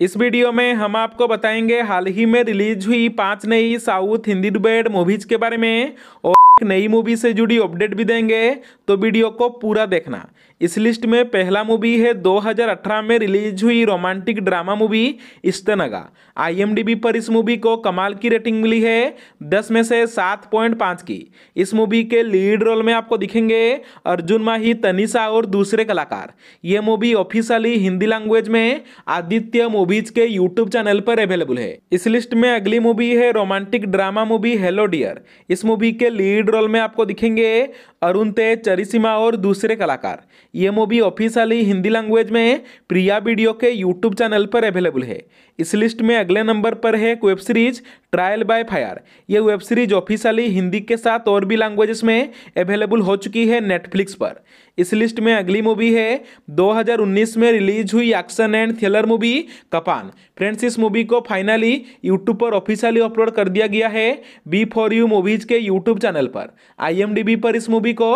इस वीडियो में हम आपको बताएंगे हाल ही में रिलीज हुई पांच नई साउथ हिंदी डुबेड मूवीज के बारे में और एक नई मूवी से जुड़ी अपडेट भी देंगे तो वीडियो को पूरा देखना इस लिस्ट में पहला मूवी है 2018 में रिलीज हुई रोमांटिक ड्रामा मूवी इस्तनगा आईएमडीबी पर इस मूवी को कमाल की रेटिंग मिली है 10 में से 7.5 की इस मूवी के लीड रोल में आपको दिखेंगे अर्जुन माही तनिषा और दूसरे कलाकार ये मूवी ऑफिशियली हिंदी लैंग्वेज में आदित्य मूवीज के यूट्यूब चैनल पर अवेलेबल है इस लिस्ट में अगली मूवी है romantic drama movie hello dear इस मूवी के लीड रोल में आपको दिखेंगे अरुण तेज चरिसिमा और दूसरे कलाकार ये मूवी ऑफिशियली हिंदी लैंग्वेज में प्रिया वीडियो के यूट्यूब चैनल पर अवेलेबल है इस लिस्ट में अगले नंबर पर है web series trial by fire ये वेब सीरीज ऑफिशियली हिंदी के साथ और भी लैंग्वेजेस में अवेलेबल हो चुकी है नेटफ्लिक्स पर इस लिस्ट में अगली मूवी है 2019 में रिलीज हुई action and thriller movie Kaappaan friends इस मूवी को फाइनली यूट्यूब पर ऑफिशियली अपलोड कर दिया गया है बी फॉर यू मूवीज के यूट्यूब चैनल पर आई पर इस मूवी को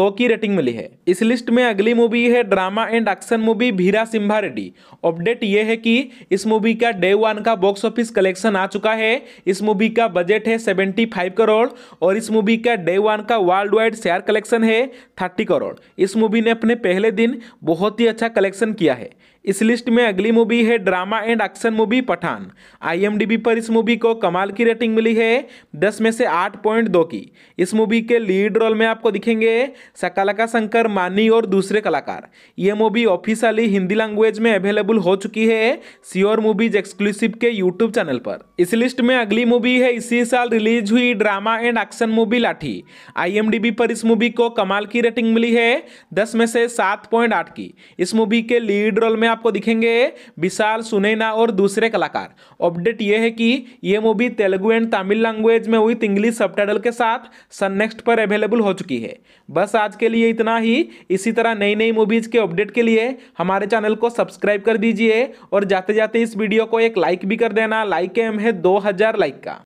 दो की रेटिंग मिली है इस लिस्ट में अगली मूवी है drama and action movie Veera Simha Reddy update ये है कि इस मूवी का डे वन का बॉक्स ऑफिस कलेक्शन आ चुका है इस मूवी का बजट है सेवेंटी फाइव करोड़ और इस मूवी का डे वन का वर्ल्ड वाइड शेयर कलेक्शन है थर्टी करोड़ इस मूवी ने अपने पहले दिन बहुत ही अच्छा कलेक्शन किया है इस लिस्ट में अगली मूवी है drama and action movie Pathaan IMDb पर इस मूवी को कमाल की रेटिंग मिली है दस में से आठ पॉइंट दो की इस मूवी के लीड रोल में आपको दिखेंगे सकालका शंकर मान सानी और दूसरे कलाकार ये मूवी ऑफिशियली हिंदी लैंग्वेज में अवेलेबल हो चुकी है सियोर मूवीज एक्सक्लूसिव के यूट्यूब चैनल पर इस लिस्ट में अगली मूवी है इसी साल रिलीज हुई ड्रामा एंड एक्शन मूवी लाठी आई पर इस मूवी को कमाल की रेटिंग मिली है दस में से सात की इस मूवी के लीड रोल में आपको दिखेंगे विशाल सुनैना और दूसरे कलाकार अपडेट यह है कि यह movie Telugu and Tamil language में हुई इंग्लिश सब के साथ सन नेक्स्ट पर अवेलेबल हो चुकी है बस आज के लिए इतना ही इसी तरह नई नई मूवीज़ के अपडेट के लिए हमारे चैनल को सब्सक्राइब कर दीजिए और जाते जाते इस वीडियो को एक लाइक भी कर देना लाइक एम है दो हजार लाइक का